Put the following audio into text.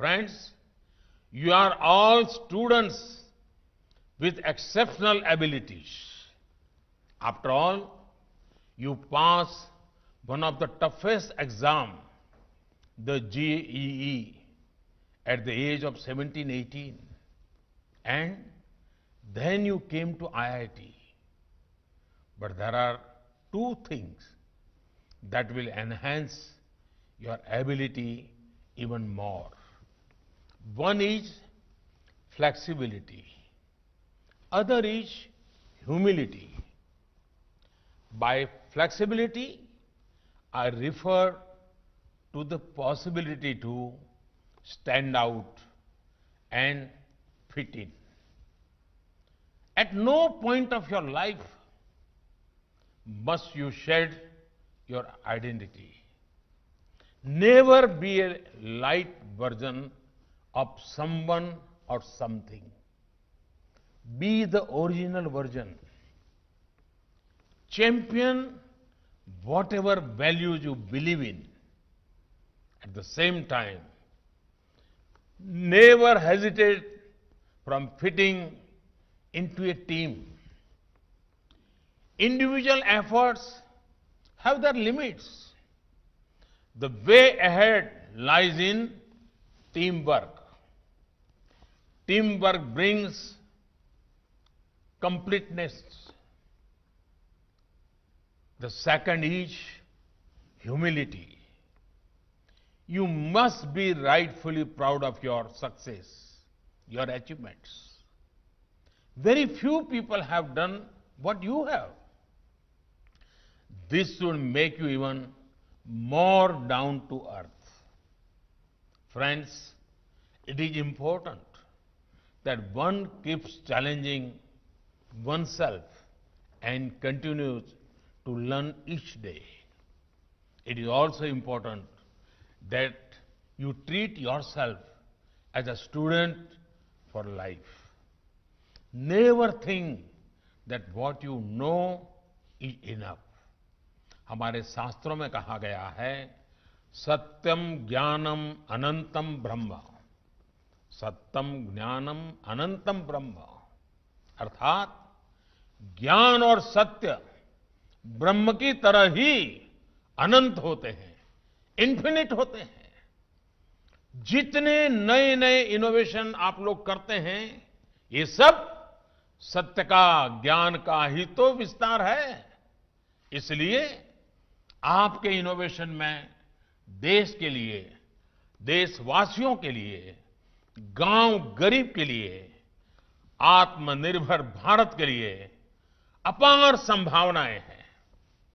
Friends, you are all students with exceptional abilities. After all, you pass one of the toughest exam, the GEE, at the age of 17, 18. And then you came to IIT. But there are two things that will enhance your ability even more. One is flexibility, other is humility. By flexibility, I refer to the possibility to stand out and fit in. At no point of your life must you shed your identity. Never be a light version of someone or something. Be the original version. Champion whatever values you believe in. At the same time, never hesitate from fitting into a team. Individual efforts have their limits. The way ahead lies in teamwork. Teamwork brings completeness. The second is humility. You must be rightfully proud of your success, your achievements. Very few people have done what you have. This would make you even more down to earth. Friends, it is important that one keeps challenging oneself and continues to learn each day. It is also important that you treat yourself as a student for life. Never think that what you know is enough. हमारे शास्त्रों में कहा गया है सत्यम ज्ञानम अनंतम ब्रह्म सत्यम ज्ञानम अनंतम ब्रह्म अर्थात ज्ञान और सत्य ब्रह्म की तरह ही अनंत होते हैं इन्फिनिट होते हैं जितने नए नए इनोवेशन आप लोग करते हैं ये सब सत्य का ज्ञान का ही तो विस्तार है इसलिए आपके इनोवेशन में देश के लिए देशवासियों के लिए गांव गरीब के लिए आत्मनिर्भर भारत के लिए अपार संभावनाएं हैं